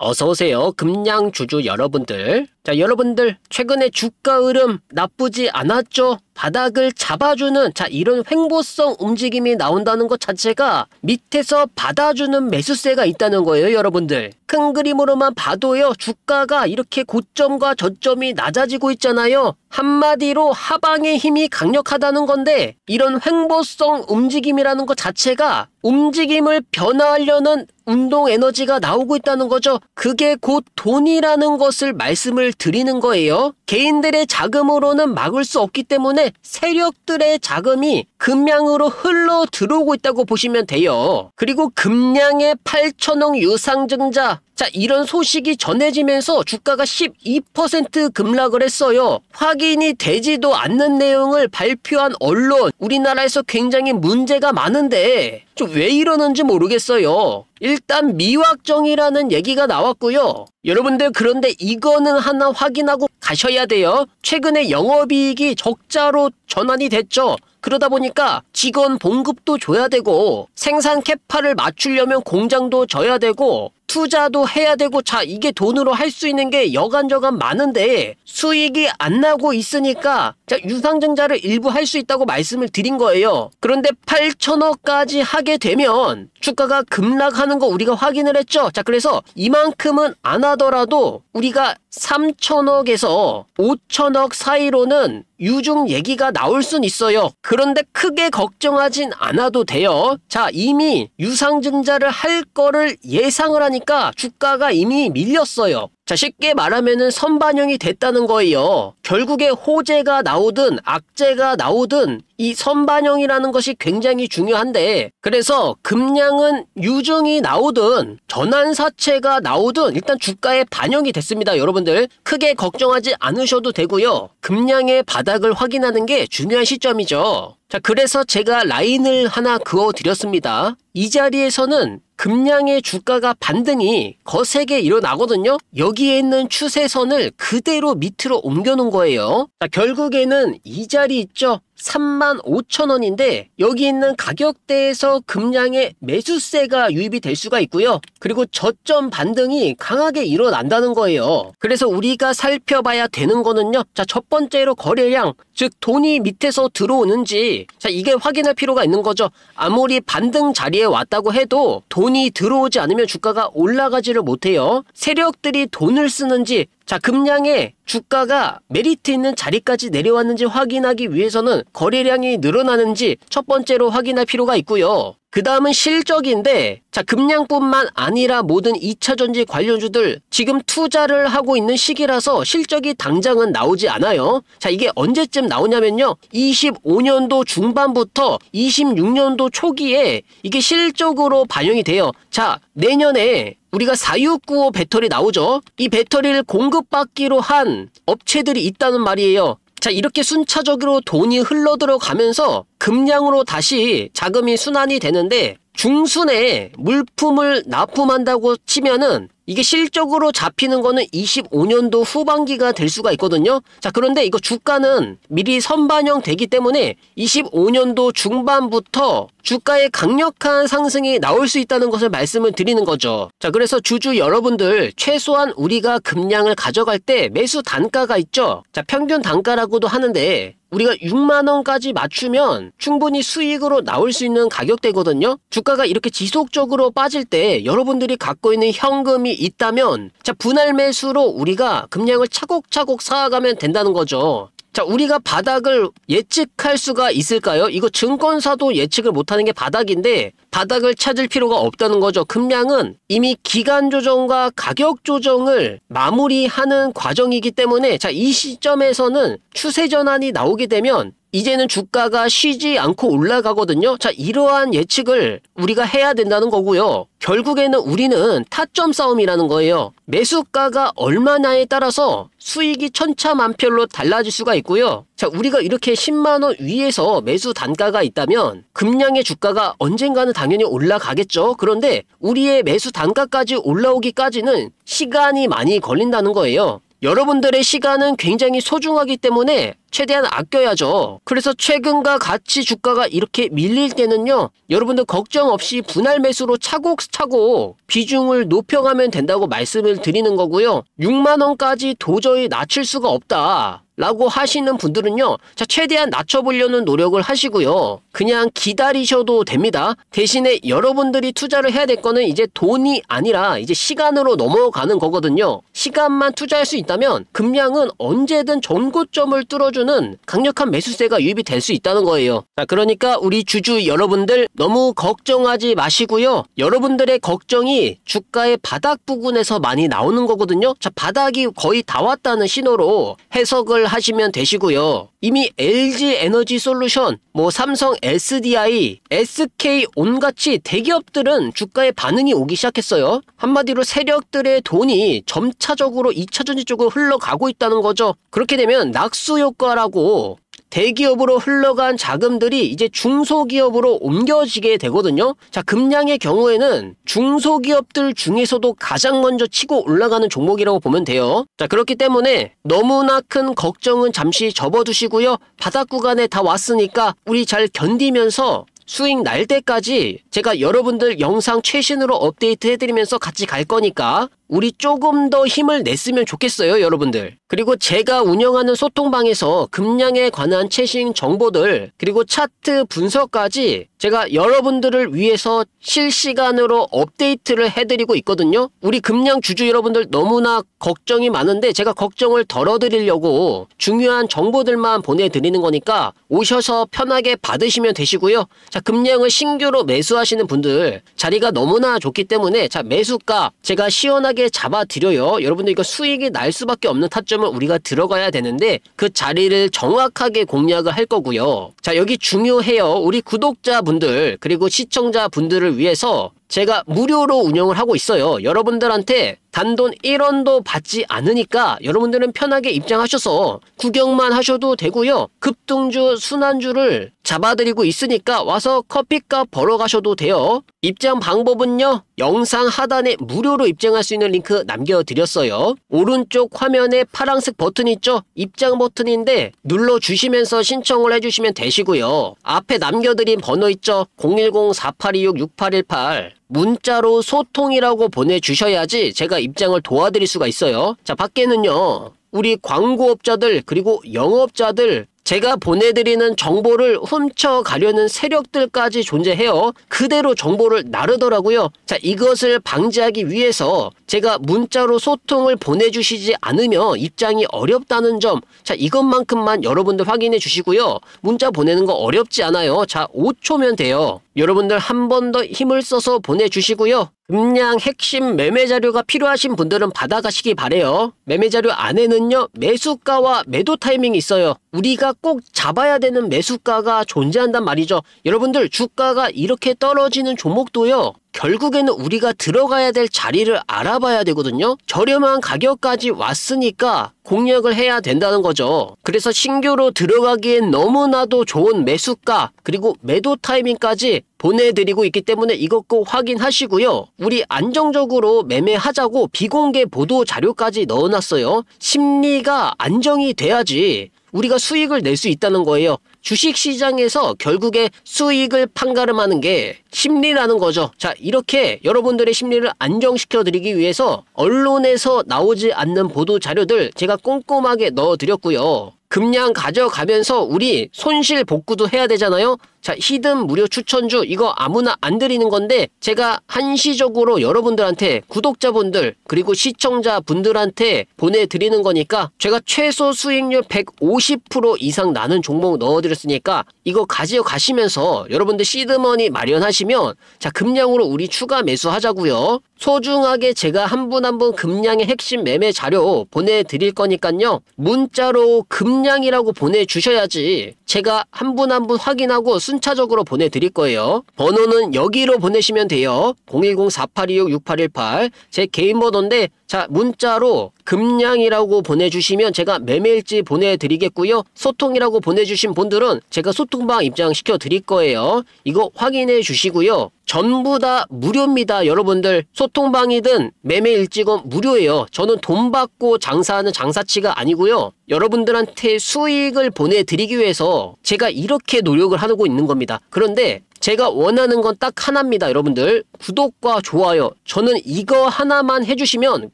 어서오세요, 금양주주 여러분들. 자, 여러분들 최근에 주가 흐름 나쁘지 않았죠? 바닥을 잡아주는 자 이런 횡보성 움직임이 나온다는 것 자체가 밑에서 받아주는 매수세가 있다는 거예요 여러분들 큰 그림으로만 봐도요 주가가 이렇게 고점과 저점이 낮아지고 있잖아요 한마디로 하방의 힘이 강력하다는 건데 이런 횡보성 움직임이라는 것 자체가 움직임을 변화하려는 운동 에너지가 나오고 있다는 거죠 그게 곧 돈이라는 것을 말씀을 드리는 거예요. 개인들의 자금으로는 막을 수 없기 때문에 세력들의 자금이 금량으로 흘러 들어오고 있다고 보시면 돼요. 그리고 금량의 8천억 유상증자 자, 이런 소식이 전해지면서 주가가 12% 급락을 했어요. 확인이 되지도 않는 내용을 발표한 언론, 우리나라에서 굉장히 문제가 많은데 좀 왜 이러는지 모르겠어요. 일단 미확정이라는 얘기가 나왔고요. 여러분들 그런데 이거는 하나 확인하고 가셔야 돼요. 최근에 영업이익이 적자로 전환이 됐죠. 그러다 보니까 직원 봉급도 줘야 되고 생산 캐파를 맞추려면 공장도 줘야 되고 투자도 해야 되고 자 이게 돈으로 할 수 있는 게 여간저간 많은데 수익이 안 나고 있으니까 자 유상증자를 일부 할 수 있다고 말씀을 드린 거예요. 그런데 8천억까지 하게 되면 주가가 급락하는 거 우리가 확인을 했죠. 자 그래서 이만큼은 안 하더라도 우리가 3천억에서 5천억 사이로는 유중 얘기가 나올 순 있어요. 그런데 크게 걱정하진 않아도 돼요. 자 이미 유상증자를 할 거를 예상을 하니까 그러니까 주가, 가 이미 밀렸어요. 자, 쉽게 말하면 선반영이 됐다는 거예요. 결국에 호재가 나오든 악재가 나오든 이 선반영이라는 것이 굉장히 중요한데 그래서 금량은 유증이 나오든 전환사채가 나오든 일단 주가에 반영이 됐습니다. 여러분들 크게 걱정하지 않으셔도 되고요. 금량의 바닥을 확인하는 게 중요한 시점이죠. 자, 그래서 제가 라인을 하나 그어드렸습니다. 이 자리에서는 금량의 주가가 반등이 거세게 일어나거든요. 여기 여기에 있는 추세선을 그대로 밑으로 옮겨놓은 거예요. 자, 결국에는 이 자리 있죠? 3만 5천 원인데 여기 있는 가격대에서 금량의 매수세가 유입이 될 수가 있고요. 그리고 저점 반등이 강하게 일어난다는 거예요. 그래서 우리가 살펴봐야 되는 거는요. 자, 첫 번째로 거래량, 즉 돈이 밑에서 들어오는지 자, 이게 확인할 필요가 있는 거죠. 아무리 반등 자리에 왔다고 해도 돈이 들어오지 않으면 주가가 올라가지를 못해요. 세력들이 돈을 쓰는지 자, 금량의 주가가 메리트 있는 자리까지 내려왔는지 확인하기 위해서는 거래량이 늘어나는지 첫 번째로 확인할 필요가 있고요. 그 다음은 실적인데 자 금량뿐만 아니라 모든 2차 전지 관련주들 지금 투자를 하고 있는 시기라서 실적이 당장은 나오지 않아요. 자 이게 언제쯤 나오냐면요. 25년도 중반부터 26년도 초기에 이게 실적으로 반영이 돼요. 자 내년에 우리가 4695 배터리 나오죠. 이 배터리를 공급받기로 한 업체들이 있다는 말이에요. 자, 이렇게 순차적으로 돈이 흘러 들어가면서 금량으로 다시 자금이 순환이 되는데 중순에 물품을 납품한다고 치면은 이게 실적으로 잡히는 거는 25년도 후반기가 될 수가 있거든요. 자, 그런데 이거 주가는 미리 선반영 되기 때문에 25년도 중반부터 주가의 강력한 상승이 나올 수 있다는 것을 말씀을 드리는 거죠. 자, 그래서 주주 여러분들 최소한 우리가 금량을 가져갈 때 매수 단가가 있죠. 자, 평균 단가라고도 하는데 우리가 6만원까지 맞추면 충분히 수익으로 나올 수 있는 가격대거든요. 주가가 이렇게 지속적으로 빠질 때 여러분들이 갖고 있는 현금이 있다면 자 분할 매수로 우리가 금량을 차곡차곡 쌓아가면 된다는 거죠. 자 우리가 바닥을 예측할 수가 있을까요? 이거 증권사도 예측을 못하는 게 바닥인데 바닥을 찾을 필요가 없다는 거죠. 금량은 이미 기간 조정과 가격 조정을 마무리하는 과정이기 때문에 자이 시점에서는 추세 전환이 나오게 되면 이제는 주가가 쉬지 않고 올라가거든요. 자, 이러한 예측을 우리가 해야 된다는 거고요. 결국에는 우리는 타점 싸움이라는 거예요. 매수가가 얼마나에 따라서 수익이 천차만별로 달라질 수가 있고요. 자, 우리가 이렇게 10만원 위에서 매수 단가가 있다면 금량의 주가가 언젠가는 당연히 올라가겠죠. 그런데 우리의 매수 단가까지 올라오기까지는 시간이 많이 걸린다는 거예요. 여러분들의 시간은 굉장히 소중하기 때문에 최대한 아껴야죠. 그래서 최근과 같이 주가가 이렇게 밀릴 때는요. 여러분들 걱정 없이 분할 매수로 차곡차곡 비중을 높여가면 된다고 말씀을 드리는 거고요. 6만원까지 도저히 낮출 수가 없다. 라고 하시는 분들은요. 자, 최대한 낮춰보려는 노력을 하시고요. 그냥 기다리셔도 됩니다. 대신에 여러분들이 투자를 해야 될 거는 이제 돈이 아니라 이제 시간으로 넘어가는 거거든요. 시간만 투자할 수 있다면 금량은 언제든 전고점을 뚫어주는 강력한 매수세가 유입이 될 수 있다는 거예요. 자, 그러니까 우리 주주 여러분들 너무 걱정하지 마시고요. 여러분들의 걱정이 주가의 바닥 부근에서 많이 나오는 거거든요. 자, 바닥이 거의 다 왔다는 신호로 해석을 하시면 되시고요. 이미 LG 에너지 솔루션, 뭐 삼성 SDI, SK 온같이 대기업들은 주가에 반응이 오기 시작했어요. 한마디로 세력들의 돈이 점차적으로 2차전지 쪽으로 흘러가고 있다는 거죠. 그렇게 되면 낙수 효과라고 대기업으로 흘러간 자금들이 이제 중소기업으로 옮겨지게 되거든요. 자, 금량의 경우에는 중소기업들 중에서도 가장 먼저 치고 올라가는 종목이라고 보면 돼요. 자, 그렇기 때문에 너무나 큰 걱정은 잠시 접어두시고요. 바닥 구간에 다 왔으니까 우리 잘 견디면서 수익 날 때까지 제가 여러분들 영상 최신으로 업데이트 해드리면서 같이 갈 거니까 우리 조금 더 힘을 냈으면 좋겠어요, 여러분들. 그리고 제가 운영하는 소통방에서 금량에 관한 최신 정보들, 그리고 차트 분석까지 제가 여러분들을 위해서 실시간으로 업데이트를 해드리고 있거든요. 우리 금량 주주 여러분들 너무나 걱정이 많은데 제가 걱정을 덜어드리려고 중요한 정보들만 보내드리는 거니까 오셔서 편하게 받으시면 되시고요. 자, 금량을 신규로 매수하시는 분들 자리가 너무나 좋기 때문에 자, 매수가 제가 시원하게 세게 잡아드려요 여러분들 이거 수익이 날 수밖에 없는 타점을 우리가 들어가야 되는데 그 자리를 정확하게 공략을 할 거고요. 자 여기 중요해요. 우리 구독자분들 그리고 시청자분들을 위해서 제가 무료로 운영을 하고 있어요. 여러분들한테 단돈 1원도 받지 않으니까 여러분들은 편하게 입장하셔서 구경만 하셔도 되고요. 급등주, 순환주를 잡아드리고 있으니까 와서 커피값 벌어 가셔도 돼요. 입장 방법은요. 영상 하단에 무료로 입장할 수 있는 링크 남겨드렸어요. 오른쪽 화면에 파란색 버튼 있죠? 입장 버튼인데 눌러주시면서 신청을 해주시면 되시고요. 앞에 남겨드린 번호 있죠? 010-4826-6818 문자로 소통이라고 보내주셔야지 제가 입장을 도와드릴 수가 있어요. 자, 밖에는요, 우리 광고업자들 그리고 영업자들 제가 보내드리는 정보를 훔쳐가려는 세력들까지 존재해요. 그대로 정보를 나르더라고요. 자, 이것을 방지하기 위해서 제가 문자로 소통을 보내주시지 않으면 입장이 어렵다는 점, 자, 이것만큼만 여러분들 확인해 주시고요. 문자 보내는 거 어렵지 않아요. 자, 5초면 돼요. 여러분들 한 번 더 힘을 써서 보내주시고요. 음량 핵심 매매 자료가 필요하신 분들은 받아가시기 바래요. 매매 자료 안에는요. 매수가와 매도 타이밍이 있어요. 우리가 꼭 잡아야 되는 매수가가 존재한단 말이죠. 여러분들 주가가 이렇게 떨어지는 종목도요. 결국에는 우리가 들어가야 될 자리를 알아봐야 되거든요. 저렴한 가격까지 왔으니까 공략을 해야 된다는 거죠. 그래서 신규로 들어가기엔 너무나도 좋은 매수가 그리고 매도 타이밍까지 보내드리고 있기 때문에 이것 꼭 확인하시고요. 우리 안정적으로 매매하자고 비공개 보도 자료까지 넣어놨어요. 심리가 안정이 돼야지 우리가 수익을 낼 수 있다는 거예요. 주식시장에서 결국에 수익을 판가름하는 게 심리라는 거죠. 자, 이렇게 여러분들의 심리를 안정시켜 드리기 위해서 언론에서 나오지 않는 보도 자료들 제가 꼼꼼하게 넣어 드렸고요. 금량 가져가면서 우리 손실 복구도 해야 되잖아요. 자, 히든 무료 추천주 이거 아무나 안 드리는 건데 제가 한시적으로 여러분들한테 구독자분들 그리고 시청자분들한테 보내드리는 거니까 제가 최소 수익률 150% 이상 나는 종목 넣어드렸으니까 이거 가지어 가시면서 여러분들 시드머니 마련하시면 자 금량으로 우리 추가 매수하자고요 소중하게 제가 한 분 한 분 금량의 핵심 매매 자료 보내드릴 거니까요 문자로 금량이라고 보내주셔야지 제가 한 분 한 분 확인하고 순차적으로 보내드릴 거예요. 번호는 여기로 보내시면 돼요. 010-4826-6818 제 개인 번호인데 자 문자로 금량이라고 보내주시면 제가 매매일지 보내드리겠고요. 소통이라고 보내주신 분들은 제가 소통방 입장시켜 드릴 거예요. 이거 확인해 주시고요. 전부 다 무료입니다. 여러분들 소통방이든 매매일직원 무료예요. 저는 돈 받고 장사하는 장사치가 아니고요. 여러분들한테 수익을 보내드리기 위해서 제가 이렇게 노력을 하고 있는 겁니다. 그런데 제가 원하는 건 딱 하나입니다, 여러분들. 구독과 좋아요. 저는 이거 하나만 해주시면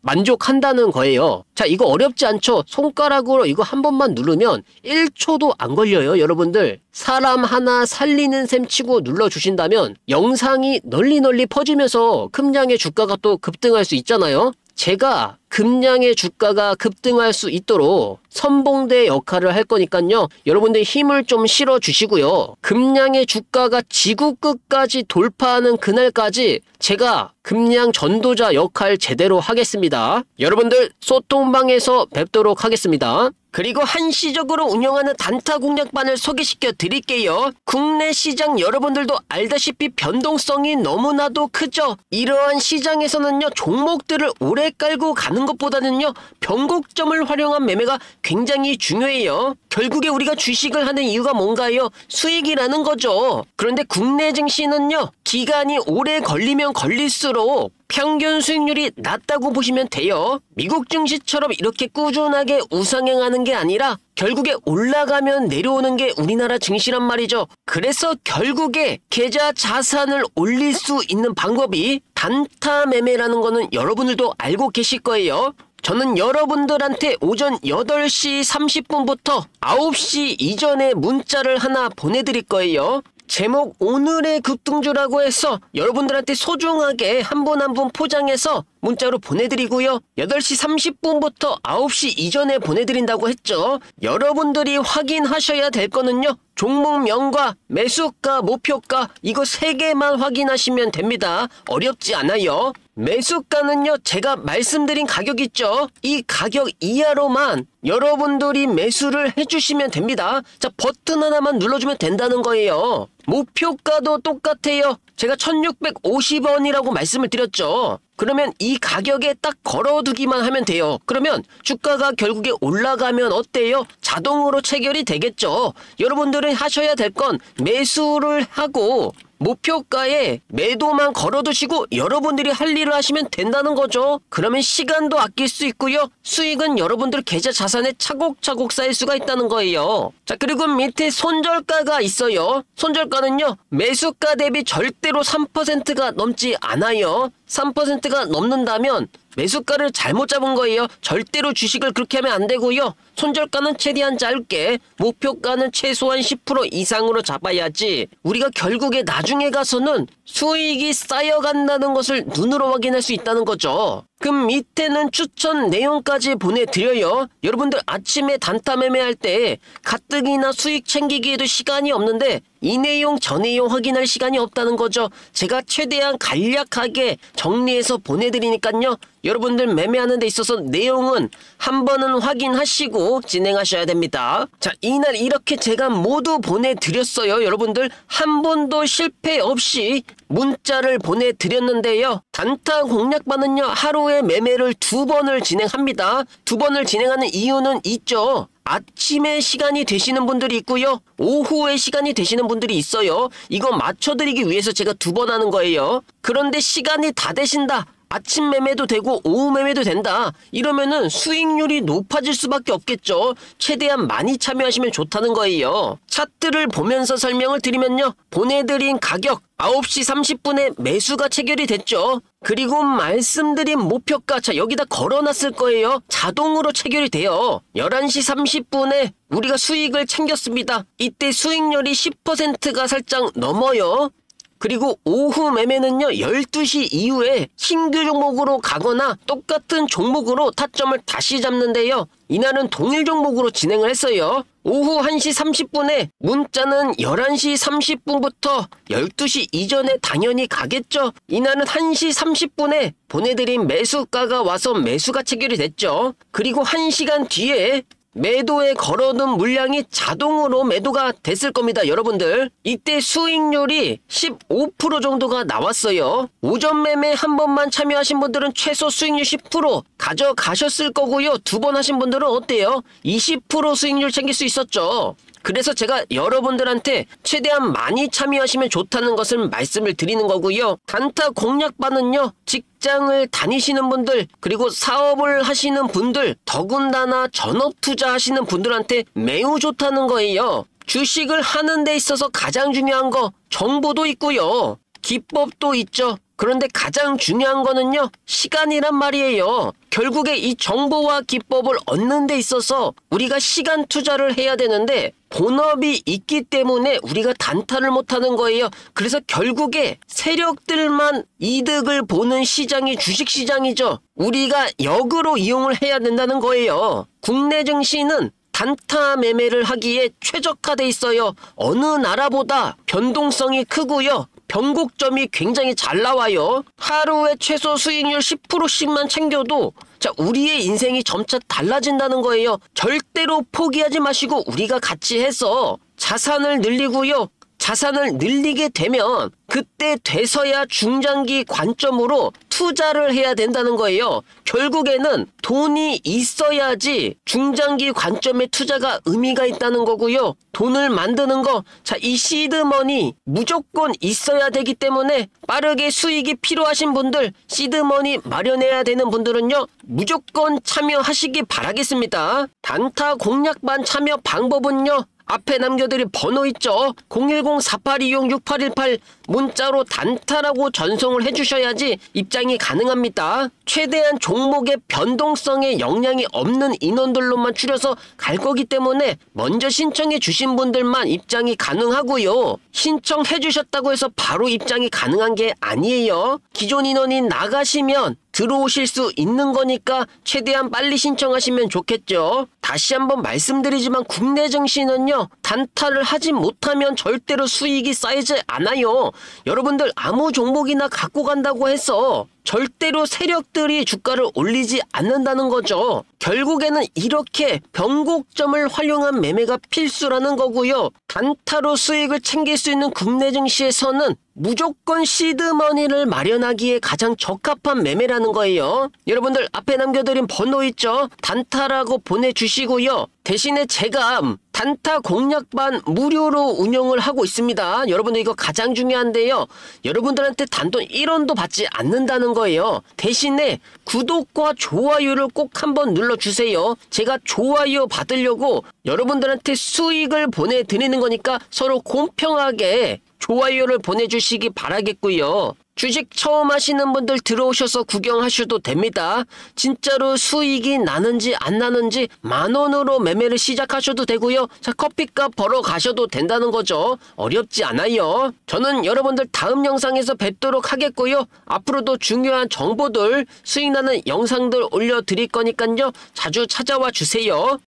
만족한다는 거예요. 자, 이거 어렵지 않죠? 손가락으로 이거 한 번만 누르면 1초도 안 걸려요, 여러분들. 사람 하나 살리는 셈 치고 눌러주신다면 영상이 널리 널리 퍼지면서 큼량의 주가가 또 급등할 수 있잖아요. 제가 금량의 주가가 급등할 수 있도록 선봉대 역할을 할 거니까요. 여러분들 힘을 좀 실어 주시고요. 금량의 주가가 지구 끝까지 돌파하는 그날까지 제가 금량 전도자 역할 제대로 하겠습니다. 여러분들 소통방에서 뵙도록 하겠습니다. 그리고 한시적으로 운영하는 단타 공략반을 소개시켜 드릴게요. 국내 시장 여러분들도 알다시피 변동성이 너무나도 크죠. 이러한 시장에서는요, 종목들을 오래 깔고 가는 것보다는요, 변곡점을 활용한 매매가 굉장히 중요해요. 결국에 우리가 주식을 하는 이유가 뭔가요? 수익이라는 거죠. 그런데 국내 증시는요, 기간이 오래 걸리면 걸릴수록 평균 수익률이 낮다고 보시면 돼요. 미국 증시처럼 이렇게 꾸준하게 우상향하는 게 아니라 결국에 올라가면 내려오는 게 우리나라 증시란 말이죠. 그래서 결국에 계좌 자산을 올릴 수 있는 방법이 단타 매매라는 거는 여러분들도 알고 계실 거예요. 저는 여러분들한테 오전 8시 30분부터 9시 이전에 문자를 하나 보내드릴 거예요. 제목 오늘의 급등주라고 해서 여러분들한테 소중하게 한 분 한 분 포장해서 문자로 보내드리고요. 8시 30분부터 9시 이전에 보내드린다고 했죠. 여러분들이 확인하셔야 될 거는요. 종목명과 매수가, 목표가 이거 3개만 확인하시면 됩니다. 어렵지 않아요. 매수가는요 제가 말씀드린 가격 있죠 이 가격 이하로만 여러분들이 매수를 해주시면 됩니다 자 버튼 하나만 눌러주면 된다는 거예요 목표가도 똑같아요 제가 1650원이라고 말씀을 드렸죠. 그러면 이 가격에 딱 걸어두기만 하면 돼요. 그러면 주가가 결국에 올라가면 어때요? 자동으로 체결이 되겠죠. 여러분들은 하셔야 될 건 매수를 하고 목표가에 매도만 걸어두시고 여러분들이 할 일을 하시면 된다는 거죠. 그러면 시간도 아낄 수 있고요. 수익은 여러분들 계좌 자산에 차곡차곡 쌓일 수가 있다는 거예요. 자 그리고 밑에 손절가가 있어요. 손절가는요. 매수가 대비 절대로 3%가 넘지 않아요. 3%가 넘는다면 매수가를 잘못 잡은 거예요. 절대로 주식을 그렇게 하면 안 되고요. 손절가는 최대한 짧게 목표가는 최소한 10% 이상으로 잡아야지 우리가 결국에 나중에 가서는 수익이 쌓여간다는 것을 눈으로 확인할 수 있다는 거죠. 그럼 밑에는 추천 내용까지 보내드려요. 여러분들 아침에 단타 매매할 때 가뜩이나 수익 챙기기에도 시간이 없는데 이 내용 저 내용 확인할 시간이 없다는 거죠. 제가 최대한 간략하게 정리해서 보내드리니까요. 여러분들 매매하는 데 있어서 내용은 한 번은 확인하시고 꼭 진행하셔야 됩니다. 자, 이날 이렇게 제가 모두 보내드렸어요. 여러분들 한 번도 실패 없이 문자를 보내드렸는데요. 단타 공략반은요, 하루에 매매를 두 번을 진행합니다. 두 번을 진행하는 이유는 있죠. 아침에 시간이 되시는 분들이 있고요. 오후에 시간이 되시는 분들이 있어요. 이거 맞춰드리기 위해서 제가 두 번 하는 거예요. 그런데 시간이 다 되신다. 아침 매매도 되고 오후 매매도 된다. 이러면은 수익률이 높아질 수밖에 없겠죠. 최대한 많이 참여하시면 좋다는 거예요. 차트를 보면서 설명을 드리면요. 보내드린 가격 9시 30분에 매수가 체결이 됐죠. 그리고 말씀드린 목표가 자 여기다 걸어놨을 거예요. 자동으로 체결이 돼요. 11시 30분에 우리가 수익을 챙겼습니다. 이때 수익률이 10%가 살짝 넘어요. 그리고 오후 매매는요 12시 이후에 신규 종목으로 가거나 똑같은 종목으로 타점을 다시 잡는데요 이날은 동일 종목으로 진행을 했어요 오후 1시 30분에 문자는 11시 30분부터 12시 이전에 당연히 가겠죠. 이날은 1시 30분에 보내드린 매수가가 와서 매수가 체결이 됐죠. 그리고 1시간 뒤에 매도에 걸어둔 물량이 자동으로 매도가 됐을 겁니다 여러분들 이때 수익률이 15% 정도가 나왔어요 오전 매매 한 번만 참여하신 분들은 최소 수익률 10% 가져가셨을 거고요 두 번 하신 분들은 어때요 20% 수익률 챙길 수 있었죠 그래서 제가 여러분들한테 최대한 많이 참여하시면 좋다는 것을 말씀을 드리는 거고요. 단타 공략반은요. 직장을 다니시는 분들 그리고 사업을 하시는 분들 더군다나 전업 투자하시는 분들한테 매우 좋다는 거예요. 주식을 하는 데 있어서 가장 중요한 거 정보도 있고요. 기법도 있죠. 그런데 가장 중요한 거는요, 시간이란 말이에요. 결국에 이 정보와 기법을 얻는 데 있어서 우리가 시간 투자를 해야 되는데 본업이 있기 때문에 우리가 단타를 못하는 거예요. 그래서 결국에 세력들만 이득을 보는 시장이 주식시장이죠. 우리가 역으로 이용을 해야 된다는 거예요. 국내 증시는 단타 매매를 하기에 최적화돼 있어요. 어느 나라보다 변동성이 크고요. 변곡점이 굉장히 잘 나와요. 하루에 최소 수익률 10%씩만 챙겨도 자 우리의 인생이 점차 달라진다는 거예요. 절대로 포기하지 마시고 우리가 같이 해서 자산을 늘리고요. 자산을 늘리게 되면 그때 돼서야 중장기 관점으로 투자를 해야 된다는 거예요. 결국에는 돈이 있어야지 중장기 관점의 투자가 의미가 있다는 거고요. 돈을 만드는 거, 자, 이 시드머니 무조건 있어야 되기 때문에 빠르게 수익이 필요하신 분들, 시드머니 마련해야 되는 분들은요, 무조건 참여하시기 바라겠습니다. 단타 공략반 참여 방법은요, 앞에 남겨드릴 번호 있죠? 010-4826-6818 문자로 단타라고 전송을 해주셔야지 입장이 가능합니다. 최대한 종목의 변동성에 영향이 없는 인원들로만 추려서 갈 거기 때문에 먼저 신청해 주신 분들만 입장이 가능하고요. 신청해 주셨다고 해서 바로 입장이 가능한 게 아니에요. 기존 인원이 나가시면 들어오실 수 있는 거니까 최대한 빨리 신청하시면 좋겠죠. 다시 한번 말씀드리지만 국내 증시는요. 단타를 하지 못하면 절대로 수익이 쌓이지 않아요. 여러분들 아무 종목이나 갖고 간다고 해서 절대로 세력들이 주가를 올리지 않는다는 거죠. 결국에는 이렇게 변곡점을 활용한 매매가 필수라는 거고요. 단타로 수익을 챙길 수 있는 국내 증시에서는 무조건 시드머니를 마련하기에 가장 적합한 매매라는 거예요. 여러분들 앞에 남겨드린 번호 있죠? 단타라고 보내주시고요. 대신에 제가 단타 공략반 무료로 운영을 하고 있습니다. 여러분들 이거 가장 중요한데요. 여러분들한테 단돈 1원도 받지 않는다는 거예요. 대신에 구독과 좋아요를 꼭 한번 눌러주세요. 제가 좋아요 받으려고 여러분들한테 수익을 보내드리는 거니까 서로 공평하게 좋아요를 보내주시기 바라겠고요. 주식 처음 하시는 분들 들어오셔서 구경하셔도 됩니다. 진짜로 수익이 나는지 안 나는지 만 원으로 매매를 시작하셔도 되고요. 자, 커피값 벌어 가셔도 된다는 거죠. 어렵지 않아요. 저는 여러분들 다음 영상에서 뵙도록 하겠고요. 앞으로도 중요한 정보들, 수익 나는 영상들 올려드릴 거니까요. 자주 찾아와 주세요.